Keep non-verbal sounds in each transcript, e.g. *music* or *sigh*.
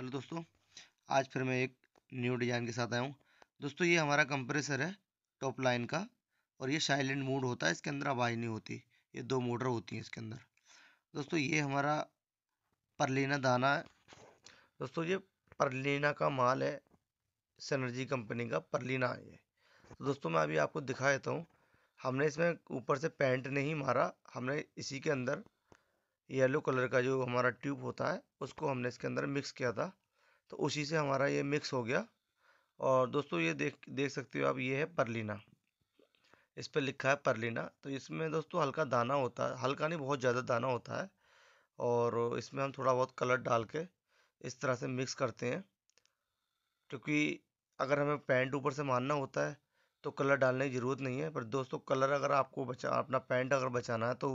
hello दोस्तों आज फिर मैं एक न्यू डिज़ाइन के साथ आया हूँ दोस्तों ये हमारा कंप्रेसर है टॉप लाइन का और ये साइलेंट मोड होता है इसके अंदर आवाज़ नहीं होती ये दो मोटर होती हैं इसके अंदर दोस्तों ये हमारा परलीना दाना है दोस्तों ये परलीना का माल है सनर्जी कंपनी का परलीना है ये तो दोस्तों मैं अभी आपको दिखा देता हूँ हमने इसमें ऊपर से पेंट नहीं मारा हमने इसी के अंदर येलो कलर का जो हमारा ट्यूब होता है उसको हमने इसके अंदर मिक्स किया था तो उसी से हमारा ये मिक्स हो गया और दोस्तों ये देख देख सकते हो आप ये है परलिना इस पर लिखा है परलिना तो इसमें दोस्तों हल्का दाना होता है हल्का नहीं बहुत ज़्यादा दाना होता है और इसमें हम थोड़ा बहुत कलर डाल के इस तरह से मिक्स करते हैं क्योंकि अगर हमें पैंट ऊपर से मारना होता है तो कलर डालने की ज़रूरत नहीं है पर दोस्तों कलर अगर आपको बचा अपना पैंट अगर बचाना है तो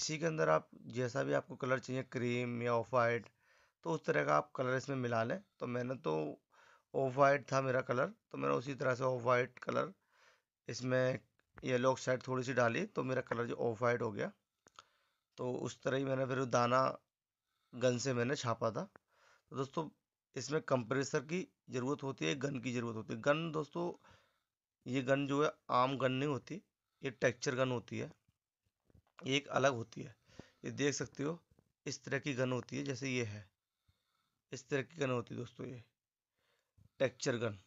इसी के अंदर आप जैसा भी आपको कलर चाहिए क्रीम या ऑफ वाइट तो उस तरह का आप कलर इसमें मिला लें तो मैंने तो ऑफ वाइट था मेरा कलर तो मैंने उसी तरह से ऑफ वाइट कलर इसमें येलो ऑक्साइड थोड़ी सी डाली तो मेरा कलर जो ऑफ वाइट हो गया तो उस तरह ही मैंने फिर दाना गन से मैंने छापा था तो दोस्तों इसमें कंप्रेसर की ज़रूरत होती है गन की ज़रूरत होती है गन दोस्तों ये गन जो है आम गन नहीं होती ये टेक्चर गन होती है ये एक अलग होती है ये देख सकते हो इस तरह की गन होती है जैसे ये है इस तरह की गन होती है दोस्तों ये टेक्चर गन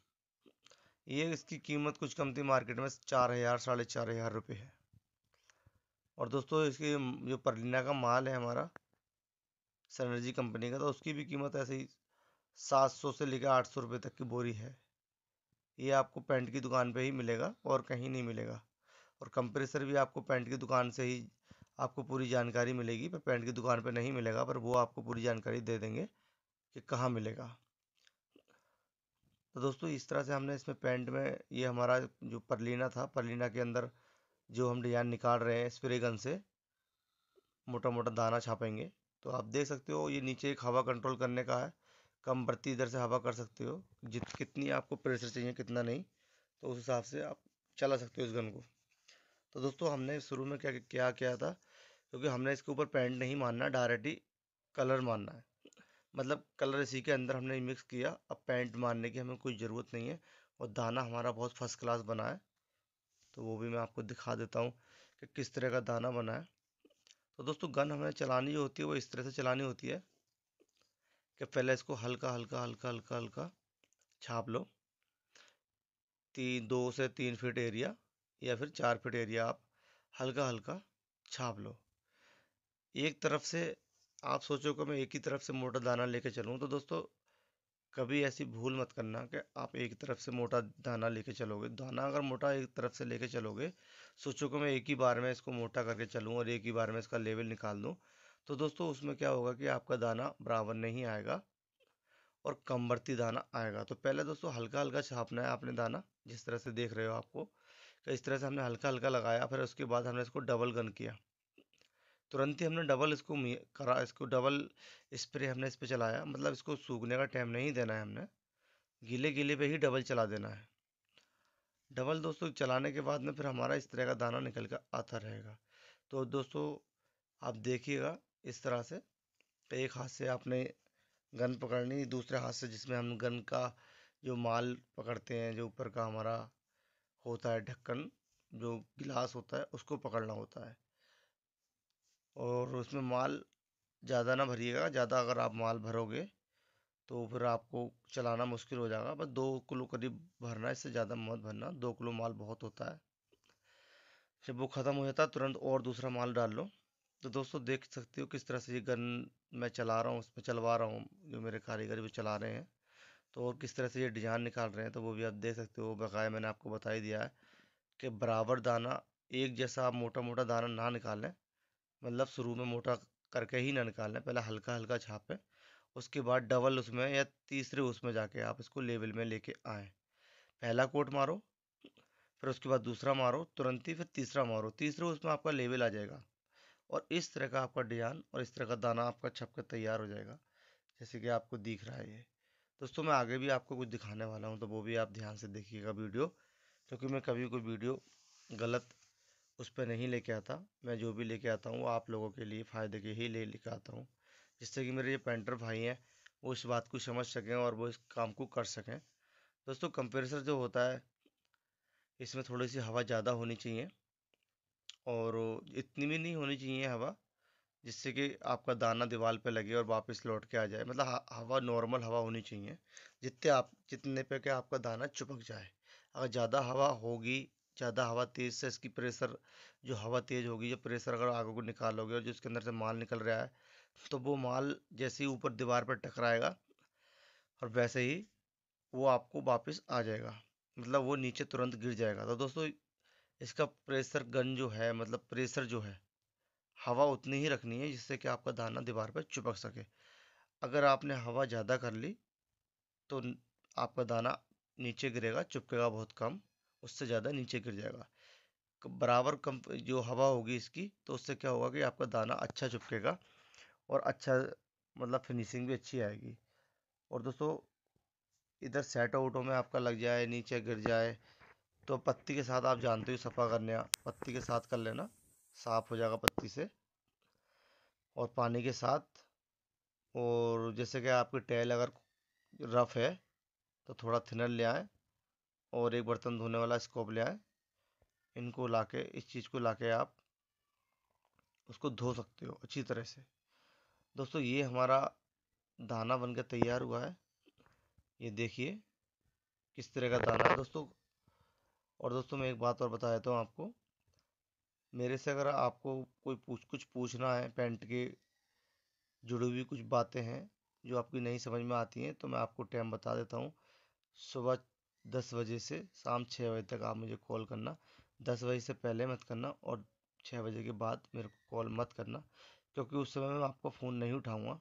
ये इसकी कीमत कुछ कम थी मार्केट में चार हज़ार साढ़े चार हज़ार रुपये है और दोस्तों इसके जो परलिना का माल है हमारा सनर्जी कंपनी का तो उसकी भी कीमत ऐसे ही सात सौ से लेकर आठ सौ रुपये तक की बोरी है ये आपको पेंट की दुकान पे ही मिलेगा और कहीं नहीं मिलेगा और कंप्रेसर भी आपको पेंट की दुकान से ही आपको पूरी जानकारी मिलेगी पर पेंट की दुकान पे नहीं मिलेगा पर वो आपको पूरी जानकारी दे देंगे कि कहाँ मिलेगा तो दोस्तों इस तरह से हमने इसमें पेंट में ये हमारा जो परलीना था परलीना के अंदर जो हम डिजाइन निकाल रहे हैं स्प्रे गन से मोटा मोटा दाना छापेंगे तो आप देख सकते हो ये नीचे एक हवा कंट्रोल करने का है कम बढ़ती दर से हवा कर सकते हो जित कितनी आपको प्रेशर चाहिए कितना नहीं तो उस हिसाब से आप चला सकते हो इस गन को तो दोस्तों हमने शुरू में क्या क्या किया था क्योंकि हमने इसके ऊपर पेंट नहीं मारना डायरेक्ट ही कलर मानना है मतलब कलर इसी के अंदर हमने मिक्स किया अब पेंट मारने की हमें कोई ज़रूरत नहीं है और दाना हमारा बहुत फर्स्ट क्लास बना है तो वो भी मैं आपको दिखा देता हूँ कि किस तरह का दाना बना है तो दोस्तों गन हमें चलानी होती है वो इस तरह से चलानी होती है कि पहले इसको हल्का हल्का हल्का हल्का हल्का छाप लो तीन दो से तीन फीट एरिया या फिर चार फीट एरिया आप हल्का हल्का छाप लो एक तरफ से आप सोचो कि मैं एक ही तरफ से मोटा दाना लेके चलूँ तो दोस्तों कभी ऐसी भूल मत करना कि आप एक तरफ से मोटा दाना लेके चलोगे दाना अगर मोटा एक तरफ से लेके चलोगे सोचो कि मैं एक ही बार में इसको मोटा करके चलूँ और एक ही बार में इसका लेवल निकाल दूँ तो दोस्तों उसमें क्या होगा कि आपका दाना बराबर नहीं आएगा और कम बढ़ती दाना आएगा तो पहले दोस्तों हल्का हल्का छापना है आपने दाना जिस तरह से देख रहे हो आपको तो इस तरह से हमने हल्का हल्का लगाया फिर उसके बाद हमने इसको डबल गन किया तुरंत ही हमने डबल इसको करा इसको डबल स्प्रे हमने इस पर चलाया मतलब इसको सूखने का टाइम नहीं देना है हमने गीले गीले पे ही डबल चला देना है डबल दोस्तों चलाने के बाद में फिर हमारा इस तरह का दाना निकल कर आता रहेगा तो दोस्तों आप देखिएगा इस तरह से एक हाथ से आपने गन पकड़नी दूसरे हाथ से जिसमें हम गन का जो माल पकड़ते हैं जो ऊपर का हमारा होता है ढक्कन जो गिलास होता है उसको पकड़ना होता है और उसमें माल ज़्यादा ना भरिएगा ज़्यादा अगर आप माल भरोगे तो फिर आपको चलाना मुश्किल हो जाएगा बस दो किलो करीब भरना इससे ज़्यादा मत भरना दो किलो माल बहुत होता है जब वो ख़त्म हो जाता है तुरंत और दूसरा माल डाल लो तो दोस्तों देख सकते हो किस तरह से ये गन मैं चला रहा हूँ उसमें चलवा रहा हूँ जो मेरे कारीगर वो चला रहे हैं तो और किस तरह से ये डिजाइन निकाल रहे हैं तो वो भी आप देख सकते हो बकाया मैंने आपको बता ही दिया है कि बराबर दाना एक जैसा आप मोटा मोटा दाना ना निकालें मतलब शुरू में मोटा करके ही ना निकालें पहले हल्का हल्का छापें उसके बाद डबल उसमें या तीसरे उसमें जाके आप इसको लेवल में लेके आएँ पहला कोट मारो फिर उसके बाद दूसरा मारो तुरंत ही फिर तीसरा मारो तीसरे उसमें आपका लेवल आ जाएगा और इस तरह का आपका डिजाइन और इस तरह का दाना आपका छप कर तैयार हो जाएगा जैसे कि आपको दिख रहा है ये दोस्तों मैं आगे भी आपको कुछ दिखाने वाला हूँ तो वो भी आप ध्यान से देखिएगा वीडियो क्योंकि मैं कभी कोई वीडियो गलत उस पर नहीं लेके आता मैं जो भी लेके आता हूँ वो आप लोगों के लिए फ़ायदे के ही ले लेके आता हूँ जिससे कि मेरे ये पेंटर भाई हैं वो इस बात को समझ सकें और वो इस काम को कर सकें दोस्तों कंप्रेसर जो होता है इसमें थोड़ी सी हवा ज़्यादा होनी चाहिए और इतनी भी नहीं होनी चाहिए हवा जिससे कि आपका दाना दीवार पे लगे और वापस लौट के आ जाए मतलब हवा नॉर्मल हवा होनी चाहिए जितने आप जितने पे के आपका दाना चुपक जाए अगर ज़्यादा हवा होगी ज़्यादा हवा तेज़ से इसकी प्रेशर जो हवा तेज़ होगी जो प्रेशर अगर आगे को निकालोगे और जो इसके अंदर से माल निकल रहा है तो वो माल जैसे ही ऊपर दीवार पर टकराएगा और वैसे ही वो आपको वापस आ जाएगा मतलब वो नीचे तुरंत गिर जाएगा तो दोस्तों इसका प्रेशर गन जो है मतलब प्रेशर जो है हवा उतनी ही रखनी है जिससे कि आपका दाना दीवार पर चिपक सके अगर आपने हवा ज़्यादा कर ली तो आपका दाना नीचे गिरेगा चिपकेगा बहुत कम उससे ज़्यादा नीचे गिर जाएगा बराबर कम जो हवा होगी इसकी तो उससे क्या होगा कि आपका दाना अच्छा चिपकेगा और अच्छा मतलब फिनिशिंग भी अच्छी आएगी और दोस्तों इधर सेट आउटों में आपका लग जाए नीचे गिर जाए तो पत्ती के साथ आप जानते हो सफ़ा करने पत्ती के साथ कर लेना साफ़ हो जाएगा पत्ती से और पानी के साथ और जैसे कि आपकी टैल अगर रफ़ है तो थोड़ा थिनर ले आएँ और एक बर्तन धोने वाला स्कोप ले आएँ इनको ला के इस चीज़ को ला के आप उसको धो सकते हो अच्छी तरह से दोस्तों ये हमारा दाना बनकर तैयार हुआ है ये देखिए किस तरह का दाना है दोस्तों और दोस्तों मैं एक बात और बता देता हूँ आपको मेरे से अगर आपको कोई पूछ कुछ पूछना है पेंट के जुड़ी हुई कुछ बातें हैं जो आपकी नहीं समझ में आती हैं तो मैं आपको टाइम बता देता हूँ सुबह दस बजे से शाम छः बजे तक आप मुझे कॉल करना दस बजे से पहले मत करना और छः बजे के बाद मेरे को कॉल मत करना क्योंकि उस समय मैं आपका फ़ोन नहीं उठाऊँगा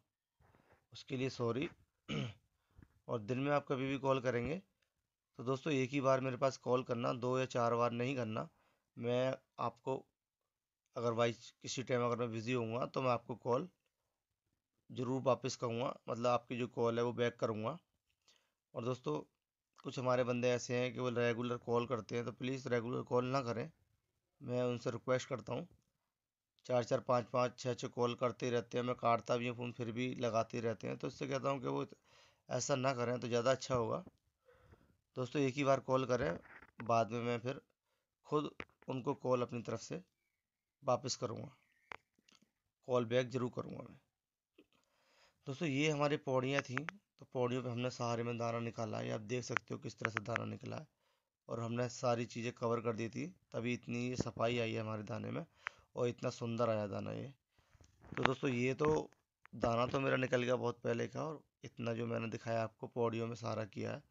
उसके लिए सॉरी *clears throat* और दिन में आप कभी भी कॉल करेंगे तो दोस्तों एक ही बार मेरे पास कॉल करना दो या चार बार नहीं करना मैं आपको अगर वाइज किसी टाइम अगर मैं बिज़ी होऊंगा तो मैं आपको कॉल ज़रूर वापस करूँगा मतलब आपकी जो कॉल है वो बैक करूँगा और दोस्तों कुछ हमारे बंदे ऐसे हैं कि वो रेगुलर कॉल करते हैं तो प्लीज़ रेगुलर कॉल ना करें मैं उनसे रिक्वेस्ट करता हूँ चार चार पाँच पाँच छः छः कॉल करते रहते हैं मैं काटता भी हूँ फ़ोन फिर भी लगाते रहते हैं तो इससे कहता हूँ कि वो ऐसा ना करें तो ज़्यादा अच्छा होगा दोस्तों एक ही बार कॉल करें बाद में मैं फिर खुद उनको कॉल अपनी तरफ से वापस करूँगा कॉल बैक जरूर करूँगा मैं दोस्तों ये हमारी पौड़ियाँ थी तो पौड़ियों पे हमने सहारे में दाना निकाला है आप देख सकते हो किस तरह से दाना निकला है और हमने सारी चीज़ें कवर कर दी थी तभी इतनी ये सफाई आई है हमारे दाने में और इतना सुंदर आया दाना ये तो दोस्तों ये तो दाना तो मेरा निकल गया बहुत पहले का और इतना जो मैंने दिखाया आपको पौड़ियों में सारा किया है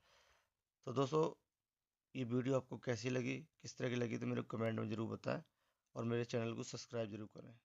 तो दोस्तों ये वीडियो आपको कैसी लगी किस तरह की लगी तो मेरे कमेंट में ज़रूर बताएं और मेरे चैनल को सब्सक्राइब जरूर करें